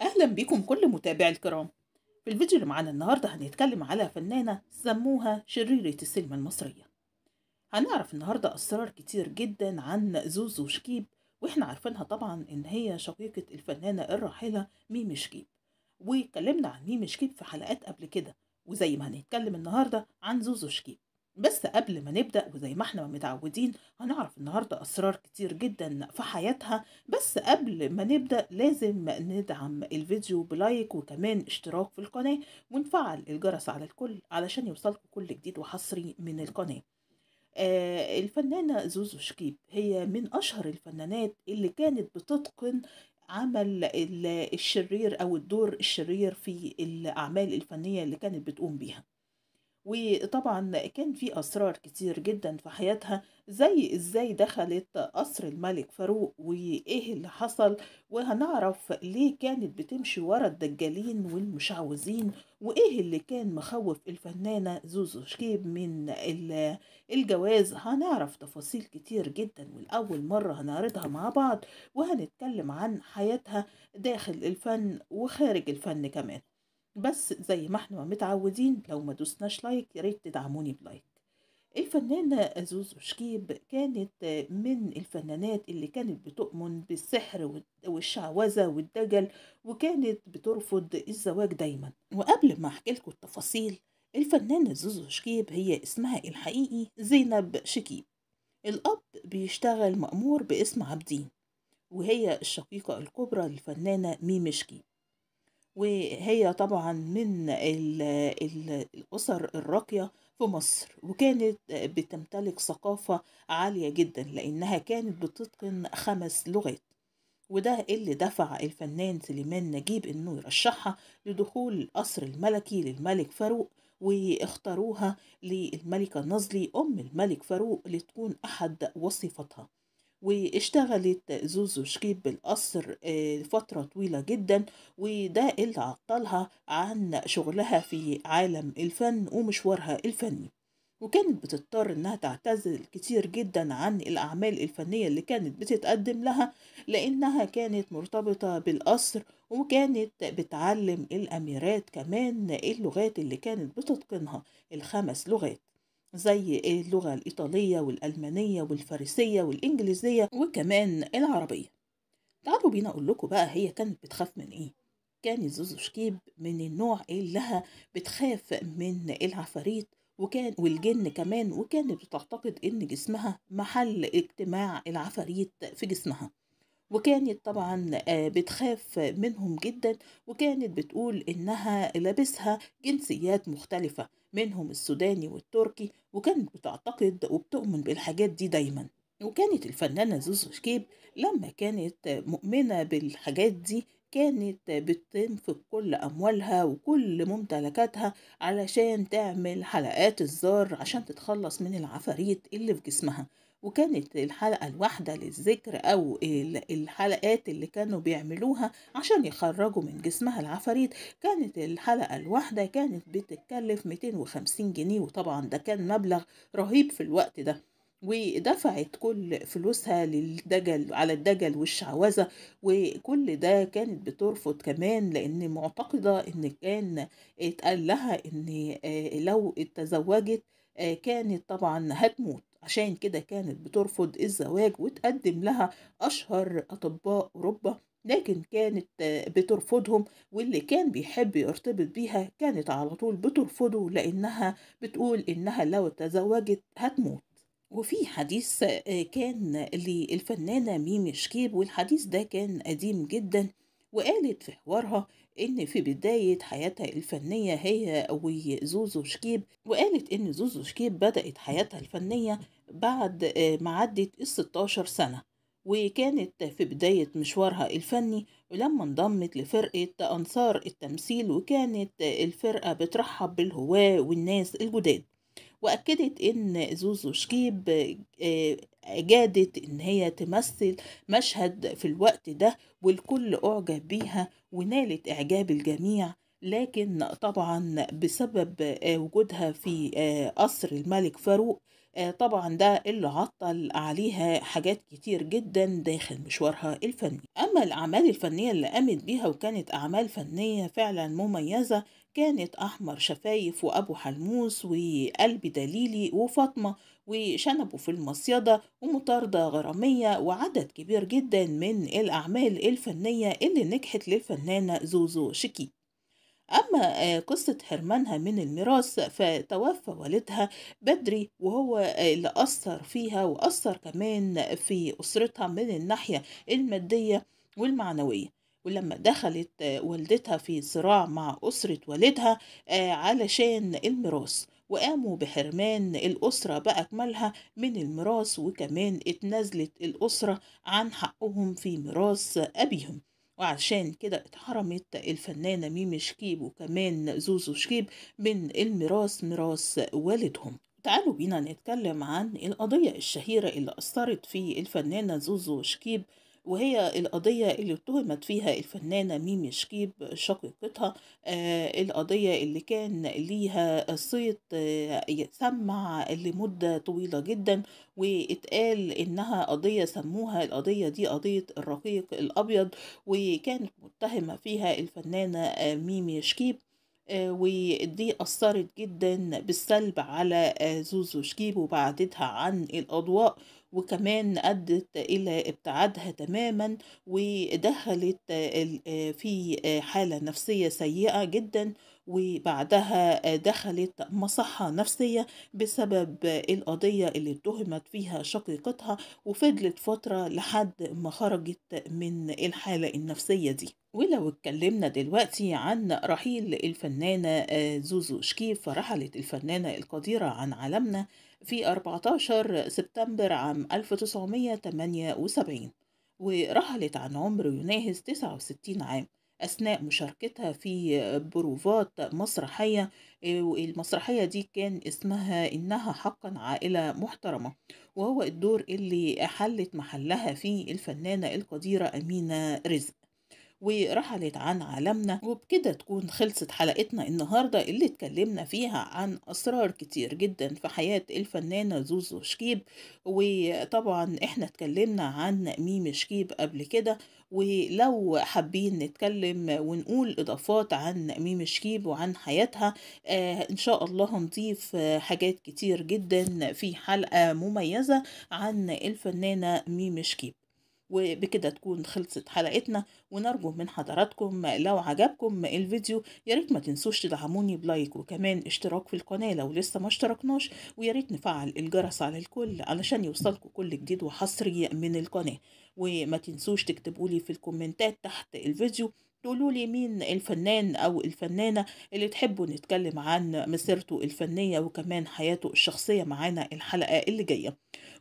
أهلا بكم كل متابعي الكرام في الفيديو اللي معانا النهاردة هنتكلم على فنانة سموها شريرة السينما المصرية هنعرف النهاردة أسرار كتير جدا عن زوزو شكيب وإحنا عارفينها طبعا إن هي شقيقة الفنانة الراحلة ميمي شكيب واتكلمنا عن ميمي شكيب في حلقات قبل كده وزي ما هنتكلم النهاردة عن زوزو شكيب بس قبل ما نبدأ وزي ما احنا متعودين هنعرف النهاردة أسرار كتير جدا في حياتها بس قبل ما نبدأ لازم ندعم الفيديو بلايك وكمان اشتراك في القناة ونفعل الجرس على الكل علشان يوصلكوا كل جديد وحصري من القناة آه الفنانة زوزو شكيب هي من أشهر الفنانات اللي كانت بتتقن عمل الشرير أو الدور الشرير في الأعمال الفنية اللي كانت بتقوم بيها وطبعا كان في أسرار كتير جدا في حياتها زي ازاي دخلت قصر الملك فاروق وايه اللي حصل وهنعرف ليه كانت بتمشي ورا الدجالين والمشعوذين وايه اللي كان مخوف الفنانة زوزو شكيب من الجواز هنعرف تفاصيل كتير جدا والأول مرة هنعرضها مع بعض وهنتكلم عن حياتها داخل الفن وخارج الفن كمان بس زي ما احنا متعودين لو ما دوسناش لايك يا ريت تدعموني بلايك الفنانة زوزو شكيب كانت من الفنانات اللي كانت بتؤمن بالسحر والشعوذة والدجل وكانت بترفض الزواج دايما وقبل ما احكي لكم التفاصيل الفنانة زوزو شكيب هي اسمها الحقيقي زينب شكيب الأب بيشتغل مأمور باسم عابدين وهي الشقيقة الكبرى للفنانة ميمي شكيب وهي طبعا من الأسر الراقية في مصر وكانت بتمتلك ثقافة عالية جدا لأنها كانت بتتقن خمس لغات وده اللي دفع الفنان سليمان نجيب إنه يرشحها لدخول القصر الملكي للملك فاروق واختاروها للملكة نازلي أم الملك فاروق لتكون أحد وصفتها واشتغلت زوزو شكيب بالقصر آه، فترة طويلة جدا وده اللي عطلها عن شغلها في عالم الفن ومشوارها الفني وكانت بتضطر انها تعتزل كتير جدا عن الاعمال الفنية اللي كانت بتتقدم لها لانها كانت مرتبطة بالقصر وكانت بتعلم الاميرات كمان اللغات اللي كانت بتتقنها الخمس لغات زي إيه؟ اللغة الإيطالية والألمانية والفارسية والإنجليزية وكمان العربية تعالوا بينا أقول لكم بقى هي كانت بتخاف من إيه كان زوزو شكيب من النوع إيه؟ اللي بتخاف من العفاريت وكان والجن كمان وكانت بتعتقد ان جسمها محل اجتماع العفاريت في جسمها وكانت طبعا آه، بتخاف منهم جدا وكانت بتقول إنها لابسها جنسيات مختلفة منهم السوداني والتركي وكانت بتعتقد وبتؤمن بالحاجات دي دايما وكانت الفنانة زوزو شكيب لما كانت مؤمنة بالحاجات دي كانت بتنفق كل أموالها وكل ممتلكاتها علشان تعمل حلقات الزار عشان تتخلص من العفاريت اللي في جسمها وكانت الحلقة الواحدة للذكر أو الحلقات اللي كانوا بيعملوها عشان يخرجوا من جسمها العفاريت كانت الحلقة الواحدة كانت بتتكلف 250 جنيه وطبعا ده كان مبلغ رهيب في الوقت ده ودفعت كل فلوسها للدجل على الدجل والشعوذة وكل ده كانت بترفض كمان لأن معتقدة إن كان اتقال لها إن آه، لو اتزوجت آه، كانت طبعا هتموت عشان كده كانت بترفض الزواج وتقدم لها أشهر أطباء أوروبا لكن كانت بترفضهم واللي كان بيحب يرتبط بيها كانت على طول بترفضه لأنها بتقول إنها لو اتزوجت هتموت وفي حديث آه، كان للفنانة ميمي شكيب والحديث ده كان قديم جدا وقالت في حوارها إن في بداية حياتها الفنية هي وزوزو شكيب وقالت إن زوزو شكيب بدأت حياتها الفنية بعد آه، ما عدت الستاشر سنة وكانت في بداية مشوارها الفني ولما انضمت لفرقة أنصار التمثيل وكانت آه، الفرقة بترحب بالهواة والناس الجداد وأكدت إن زوزو شكيب آه، جادت إن هي تمثل مشهد في الوقت ده والكل أعجب بيها ونالت إعجاب الجميع لكن طبعا بسبب آه، وجودها في آه، قصر الملك فاروق آه، طبعا ده اللي عطل عليها حاجات كتير جدا داخل مشوارها الفني أما الأعمال الفنية اللي قامت بيها وكانت أعمال فنية فعلا مميزة كانت أحمر شفايف وأبو حلموس وقلب دليلي وفاطمة وشنبه في المصيدة ومطاردة غرامية وعدد كبير جدا من الأعمال الفنية اللي نجحت للفنانة زوزو شكيت أما آه، قصة حرمانها من الميراث فتوفى والدها بدري وهو آه، اللي أثر فيها وأثر كمان في أسرتها من الناحية المادية والمعنوية ولما دخلت آه، والدتها في صراع مع أسرة والدها علشان الميراث وقاموا بحرمان الأسرة بأكملها من الميراث وكمان اتنازلت الأسرة عن حقهم في ميراث أبيهم وعشان كده اتحرمت الفنانة ميمي شكيب وكمان زوزو شكيب من الميراث ميراث والدهم تعالوا بينا نتكلم عن القضية الشهيرة اللي أثرت في الفنانة زوزو شكيب وهي القضية اللي اتهمت فيها الفنانة ميمي شكيب شقيقتها آه القضية اللي كان ليها صيت آه سمع لمدة طويلة جدا واتقال إنها قضية سموها القضية دي قضية الرقيق الأبيض وكانت متهمة فيها الفنانة آه ميمي شكيب آه، ودي أثرت جدا بالسلب على آه، زوزو شكيب وبعدتها عن الأضواء وكمان أدت إلى ابتعادها تماما ودخلت آه، في حالة نفسية سيئة جدا وبعدها آه، دخلت مصحة نفسية بسبب القضية اللي اتهمت فيها شقيقتها وفضلت فترة لحد ما خرجت من الحالة النفسية دي ولو اتكلمنا دلوقتي عن رحيل الفنانة آه، زوزو شكيف فرحلت الفنانة القديرة عن عالمنا في 14 سبتمبر عام 1978 ورحلت عن عمر يناهز 69 عام أثناء مشاركتها في بروفات مسرحية آه، والمسرحية دي كان اسمها إنها حقا عائلة محترمة وهو الدور اللي حلت محلها فيه الفنانة القديرة أمينة رزق ورحلت عن عالمنا وبكده تكون خلصت حلقتنا النهاردة اللي اتكلمنا فيها عن أسرار كتير جدا في حياة الفنانة زوزو شكيب وطبعا احنا اتكلمنا عن ميم شكيب قبل كده ولو حابين نتكلم ونقول إضافات عن ميم شكيب وعن حياتها آه إن شاء الله هنضيف حاجات كتير جدا في حلقة مميزة عن الفنانة ميم شكيب وبكده تكون خلصت حلقتنا ونرجو من حضراتكم لو عجبكم الفيديو يا ريت ما تنسوش تدعموني بلايك وكمان اشتراك في القناة لو لسه ما اشتركناش ويا ريت نفعل الجرس على الكل علشان يوصلكم كل جديد وحصري من القناة وما تنسوش تكتبولي في الكومنتات تحت الفيديو تقولوا لي مين الفنان او الفنانه اللي تحبوا نتكلم عن مسيرته الفنيه وكمان حياته الشخصيه معانا الحلقه اللي جايه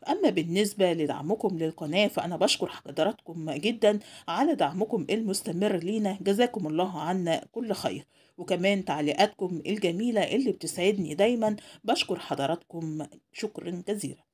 اما بالنسبه لدعمكم للقناه فانا بشكر حضراتكم جدا على دعمكم المستمر لينا جزاكم الله عنا كل خير وكمان تعليقاتكم الجميله اللي بتسعدني دايما بشكر حضراتكم شكرا جزيلا